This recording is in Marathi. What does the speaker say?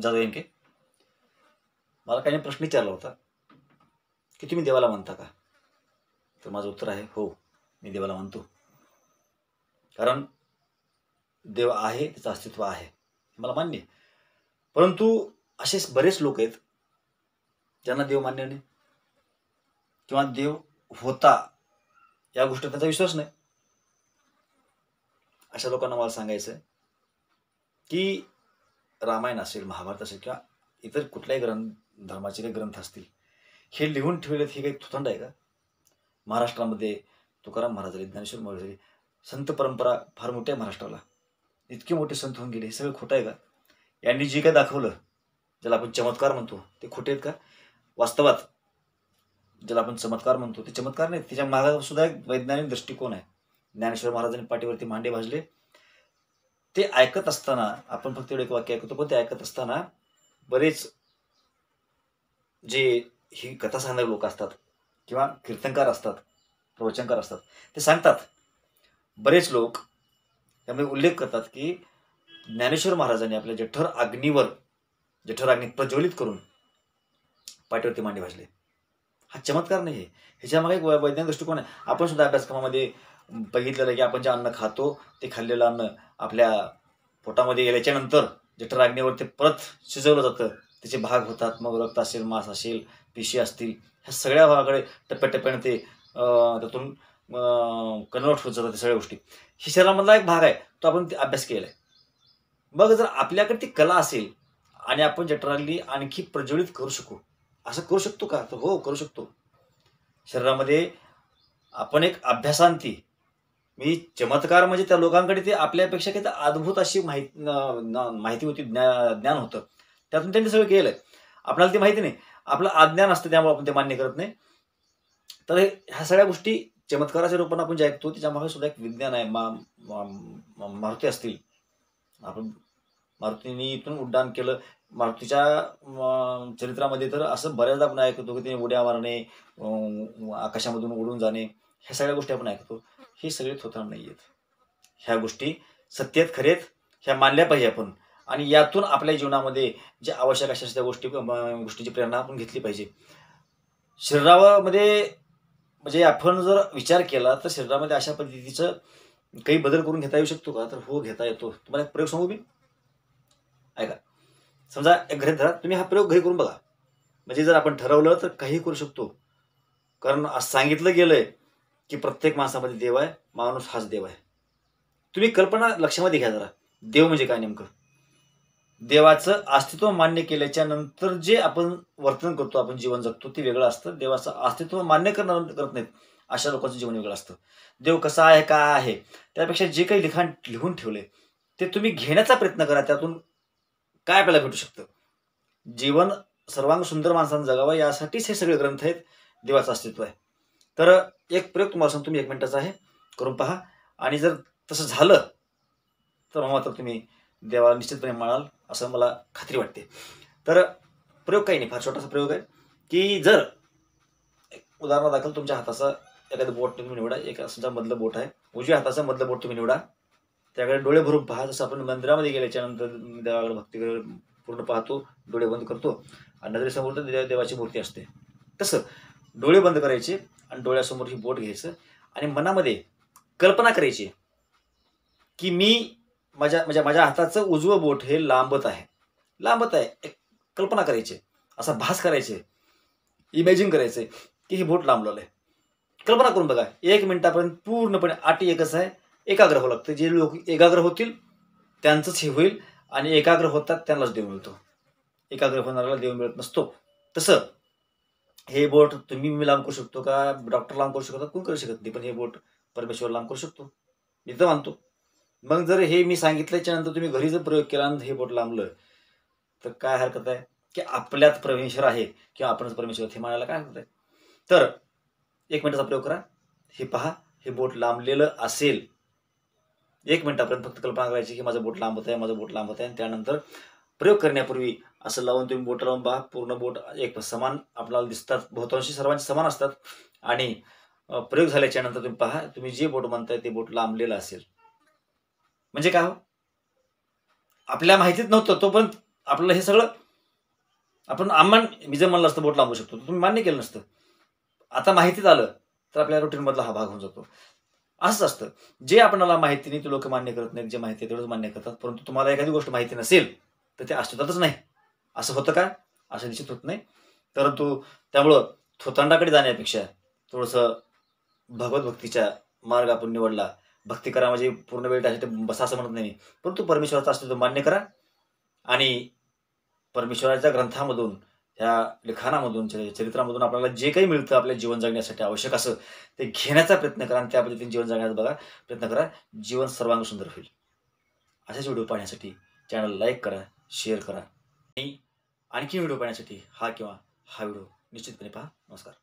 जाधव के मला काही प्रश्न विचारला होता की तुम्ही देवाला मानता का तर माझं उत्तर आहे हो मी देवाला मानतो कारण देव आहे त्याचं अस्तित्व आहे मला मान्य परंतु असे बरेच लोक आहेत ज्यांना देव मान्य नाही किंवा देव होता या गोष्टी त्यांचा विश्वास नाही अशा लोकांना मला सांगायचं की रामायण असेल महाभारत असेल किंवा इतर कुठल्याही ग्रंथ धर्माचे काही ग्रंथ असतील हे लिहून ठेवलेत हे काही थुथंड आहे का महाराष्ट्रामध्ये तुकाराम महाराज झाले ज्ञानेश्वर महाराज संत परंपरा फार मोठी आहे महाराष्ट्राला इतके मोठे संत होऊन गेले हे सगळं खोटं आहे का यांनी जे काय दाखवलं ज्याला आपण चमत्कार म्हणतो ते खोटे आहेत का वास्तवात ज्याला आपण चमत्कार म्हणतो ते चमत्कार नाही त्याच्या मागासुद्धा एक वैज्ञानिक दृष्टिकोन आहे ज्ञानेश्वर महाराजांनी पाठीवरती मांडे भाजले ते ऐकत असताना आपण फक्त एक वाक्य ऐकतो पण ते ऐकत असताना बरेच जे ही कथा सांगणारे लोक असतात किंवा कीर्तनकार असतात प्रवचनकार असतात ते सांगतात बरेच लोक त्यामुळे उल्लेख करतात की ज्ञानेश्वर महाराजांनी आपल्या जठर अग्नीवर जठर अग्नी प्रज्वलित करून पाठीवरती मांडे भाजले हा चमत्कार नाही आहे ह्याच्यामागे एक वैज्ञानिक दृष्टिकोन आहे आपण सुद्धा अभ्यासक्रमामध्ये बघितलेलं की आपण जे अन्न खातो ते खाल्लेलं अन्न आपल्या पोटामध्ये गेल्याच्यानंतर जठराग्नीवर ते परत शिजवलं जातं त्याचे भाग होतात मग रक्त असेल मांस असेल पिशी असतील ह्या सगळ्या भागाकडे टप्प्याटप्प्याने ते त्यातून कन्वर्ट होत जातात सगळ्या गोष्टी ही शरीरामधला एक भाग आहे तो आपण अभ्यास केला आहे मग जर आपल्याकडे ती कला असेल आणि आपण जठराग्नी आणखी प्रज्वलित करू शकू असं करू शकतो का तर हो करू शकतो शरीरामध्ये आपण एक अभ्यासांती मी चमत्कार म्हणजे त्या लोकांकडे ते आपल्यापेक्षा काही अद्भुत अशी माहिती माहिती होती ज्ञान ज्ञान होतं त्यातून त्यांनी सगळं केलं आपल्याला ते माहिती नाही आपलं अज्ञान असतं त्यामुळे आपण ते मान्य करत नाही तर ह्या सगळ्या गोष्टी चमत्काराच्या रूपाने आपण जे ऐकतो त्याच्यामागे सुद्धा एक विज्ञान आहे मा मारुती असतील आपण मारुतीने इथून उड्डाण केलं मारुतीच्या चरित्रामध्ये तर असं बऱ्याचदा आपण ऐकतो की तिने उड्या मारणे आकाशामधून उडून जाणे ह्या सगळ्या गोष्टी आपण ऐकतो हे सगळे थोताळ नाही आहेत ह्या गोष्टी सत्यत खरेत ह्या मानल्या पाहिजे आपण आणि यातून आपल्या जीवनामध्ये जे आवश्यक अशा त्या गोष्टी गोष्टीची प्रेरणा आपण घेतली पाहिजे शरीरामध्ये म्हणजे आपण जर विचार केला तर शरीरामध्ये अशा पद्धतीचं काही बदल करून घेता येऊ शकतो का तर हो घेता येतो तुम्हाला एक प्रयोग सांगू मी ऐका समजा एक घरी धरा तुम्ही हा प्रयोग घरी करून बघा म्हणजे जर आपण ठरवलं तर काही करू शकतो कारण सांगितलं गेलंय की प्रत्येक माणसामध्ये देव आहे माणूस हाच देव आहे तुम्ही कल्पना लक्षामध्ये घ्या जरा देव म्हणजे काय नेमकं देवाचं अस्तित्व मान्य केल्याच्या नंतर जे आपण वर्तन करतो आपण जीवन जगतो ते वेगळं असतं देवाचं अस्तित्व मान्य करणं करत नाहीत अशा लोकांचं जीवन वेगळं असतं देव कसा आहे काय आहे त्यापेक्षा जे काही लिखाण लिहून ठेवले ते तुम्ही घेण्याचा प्रयत्न करा त्यातून काय आपल्याला भेटू शकतं जीवन सर्वांग सुंदर माणसांना जगावं यासाठीच हे सगळे ग्रंथ आहेत देवाचं अस्तित्व आहे तर एक प्रयोग तुम्हाला सांगतो तुम्ही एक मिनटाचा आहे करून पहा आणि जर तसं झालं तर मात्र तुम्ही देवाला निश्चितपणे म्हणाल असं मला खात्री वाटते तर प्रयोग काही नाही फार छोटासा प्रयोग आहे की जर उदाहरणादाखल तुमच्या हाताचा एखादं बोट तुम्ही निवडा एक समजा मधलं बोट आहे उजव्या हाताचं मधलं बोट तुम्ही निवडा त्याकडे डोळे भरून पहा जसं आपण मंदिरामध्ये गेल्याच्या नंतर देवाकडे भक्तीकडे पूर्ण पाहतो डोळे बंद करतो आणि नजरेसमोर तर देवाची मूर्ती असते तसं डोळे बंद करायचे आणि डोळ्यासमोर ही बोट घ्यायचं आणि मनामध्ये कल्पना करायची की मी माझ्या म्हणजे माझ्या हाताचं उजवं बोट हे लांबत आहे लांबत आहे एक कल्पना करायची असा भास करायचे इमॅजिन करायचे की हे बोट लांबलेलं आहे कल्पना करून बघा एक मिनिटापर्यंत पूर्णपणे आटी एकच आहे एकाग्र होऊ लागतं जे लोक एकाग्र होतील त्यांचंच हे होईल आणि एकाग्र होतात त्यांनाच देव मिळतो एकाग्र होणाऱ्याला देव मिळत नसतो तसं हे बोट तुम्ही मी लांब करू शकतो का डॉक्टर लांब करू शकतो कोण करू शकत नाही पण हे बोट परमेश्वर लांब करू शकतो मी तर मानतो मग जर हे मी सांगितल्याच्या नंतर तुम्ही घरी जर प्रयोग केला हे बोट लांबलं तर काय हरकत आहे की आपल्यात परमेश्वर आहे किंवा आपणच परमेश्वर हे म्हणायला काय हरकत आहे तर एक मिनिटाचा प्रयोग करा हे पहा हे बोट लांबलेलं असेल एक मिनिटापर्यंत फक्त कल्पना करायची की माझं बोट लांब आहे माझं बोट लांब आहे आणि त्यानंतर प्रयोग करण्यापूर्वी असं लावून तुम्ही बोट लावून पहा पूर्ण बोट एक समान आपल्याला दिसतात बहुतांशी सर्वांचे समान असतात आणि प्रयोग झाल्याच्या नंतर तुम्ही पहा तुम्ही जे बोट म्हणताय ते बोट लांबलेलं असेल म्हणजे काय हो? आपल्या माहितीत नव्हतं तो पण आपल्याला हे सगळं आपण आम्हान मी जर म्हणलं असतं बोट लांबू शकतो तुम्ही मान्य केलं नसतं आता माहितीत आलं तर आपल्या रुटीनमधला हा भाग होऊन जातो असंच असतं जे आपणाला माहिती नाही ते लोक मान्य करत नाहीत जे माहिती आहे तेवढंच मान्य करतात परंतु तुम्हाला एखादी गोष्ट माहिती नसेल तर ते अस्तित्वातच नाही असं होतं का असं निश्चित होत नाही परंतु त्यामुळं थोतांडाकडे जाण्यापेक्षा थोडंसं भगवत भक्तीचा मार्ग आपण निवडला भक्ती करा म्हणजे पूर्ण वेळ ते बसा असं म्हणत नाही परंतु परमेश्वराचा तो मान्य करा आणि परमेश्वराच्या ग्रंथामधून ह्या लिखाणामधून चरित्रामधून आपल्याला जे काही मिळतं आपल्या जीवन जगण्यासाठी आवश्यक असं ते घेण्याचा प्रयत्न करा आणि त्या पद्धतीने जीवन जगण्याचा बघा प्रयत्न करा जीवन सर्वांग सुंदर होईल असेच व्हिडिओ पाहण्यासाठी चॅनल लाईक करा शेअर करा आणखी व्हिडिओ पाहण्यासाठी हा किंवा हा व्हिडिओ निश्चितपणे पहा नमस्कार